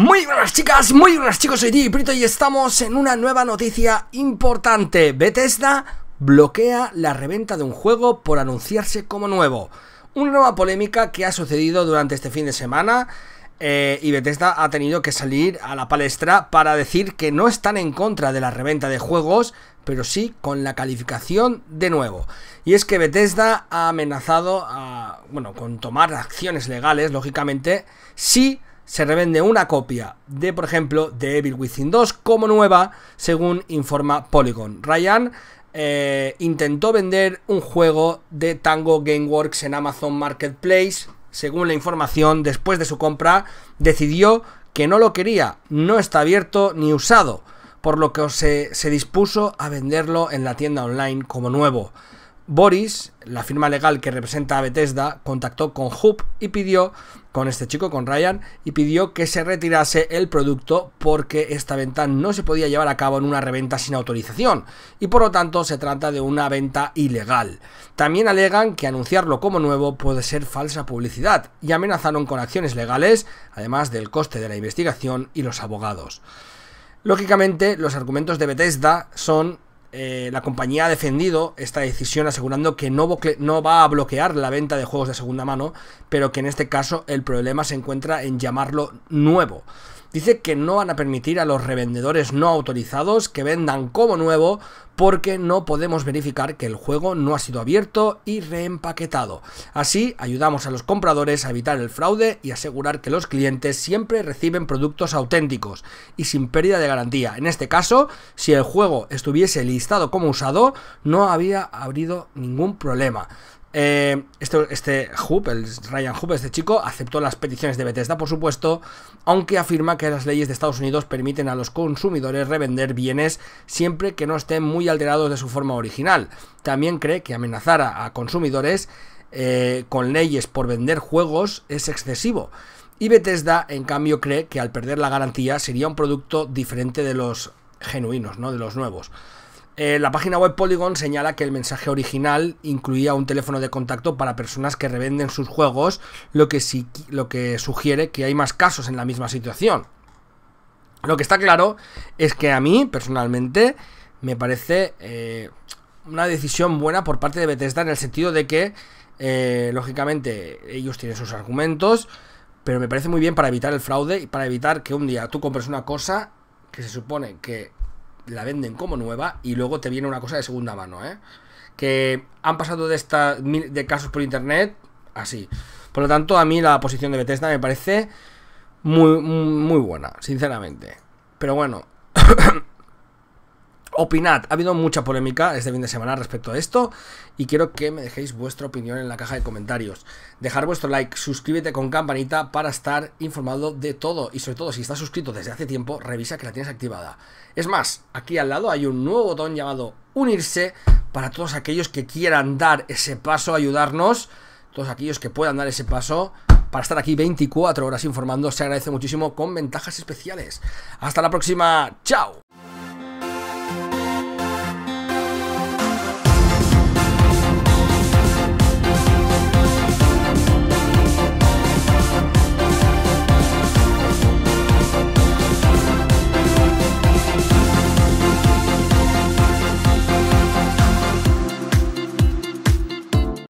Muy buenas chicas, muy buenas chicos, soy DJ Prito y estamos en una nueva noticia importante. Bethesda bloquea la reventa de un juego por anunciarse como nuevo. Una nueva polémica que ha sucedido durante este fin de semana eh, y Bethesda ha tenido que salir a la palestra para decir que no están en contra de la reventa de juegos, pero sí con la calificación de nuevo. Y es que Bethesda ha amenazado a, bueno, con tomar acciones legales, lógicamente, si se revende una copia de, por ejemplo, de Evil Within 2 como nueva, según informa Polygon. Ryan eh, intentó vender un juego de Tango Gameworks en Amazon Marketplace. Según la información, después de su compra, decidió que no lo quería, no está abierto ni usado, por lo que se dispuso a venderlo en la tienda online como nuevo. Boris, la firma legal que representa a Bethesda, contactó con Hub y pidió, con este chico, con Ryan, y pidió que se retirase el producto porque esta venta no se podía llevar a cabo en una reventa sin autorización y por lo tanto se trata de una venta ilegal. También alegan que anunciarlo como nuevo puede ser falsa publicidad y amenazaron con acciones legales, además del coste de la investigación y los abogados. Lógicamente, los argumentos de Bethesda son eh, la compañía ha defendido esta decisión asegurando que no, va a bloquear la venta de juegos de segunda mano, pero que en este caso el problema se encuentra en llamarlo nuevo. Dice que no van a permitir a los revendedores no autorizados que vendan como nuevo porque no podemos verificar que el juego no ha sido abierto y reempaquetado. Así ayudamos a los compradores a evitar el fraude y asegurar que los clientes siempre reciben productos auténticos y sin pérdida de garantía. En este caso, si el juego estuviese listado como usado, no había habido ningún problema. Eh, este, este el Ryan Hoop, este chico, aceptó las peticiones de Bethesda, por supuesto, aunque afirma que las leyes de Estados Unidos permiten a los consumidores revender bienes siempre que no estén muy alterados de su forma original. También cree que amenazar a, consumidores eh, con leyes por vender juegos es excesivo. Y Bethesda, en cambio, cree que al perder la garantía sería un producto diferente de los genuinos, ¿no? De los nuevos. Eh, la página web Polygon señala que el mensaje original incluía un teléfono de contacto para personas que revenden sus juegos, lo que, lo que sugiere que hay más casos en la misma situación. Lo que está claro es que a mí, personalmente, me parece eh, una decisión buena por parte de Bethesda en el sentido de que, eh, lógicamente, ellos tienen sus argumentos, pero me parece muy bien para evitar el fraude y para evitar que un día tú compres una cosa que se supone que la venden como nueva y luego te viene una cosa de segunda mano, ¿eh? Que han pasado de, esta, de casos por internet así. Por lo tanto, a mí la posición de Bethesda me parece muy, muy buena, sinceramente. Pero bueno opinad. Ha habido mucha polémica este fin de semana respecto a esto y quiero que me dejéis vuestra opinión en la caja de comentarios. Dejar vuestro like, suscríbete con campanita para estar informado de todo y sobre todo si estás suscrito desde hace tiempo, revisa que la tienes activada. Es más, aquí al lado hay un nuevo botón llamado unirse para todos aquellos que quieran dar ese paso, ayudarnos, todos aquellos que puedan dar ese paso para estar aquí 24 horas informando. Se agradece muchísimo con ventajas especiales. Hasta la próxima. Chao.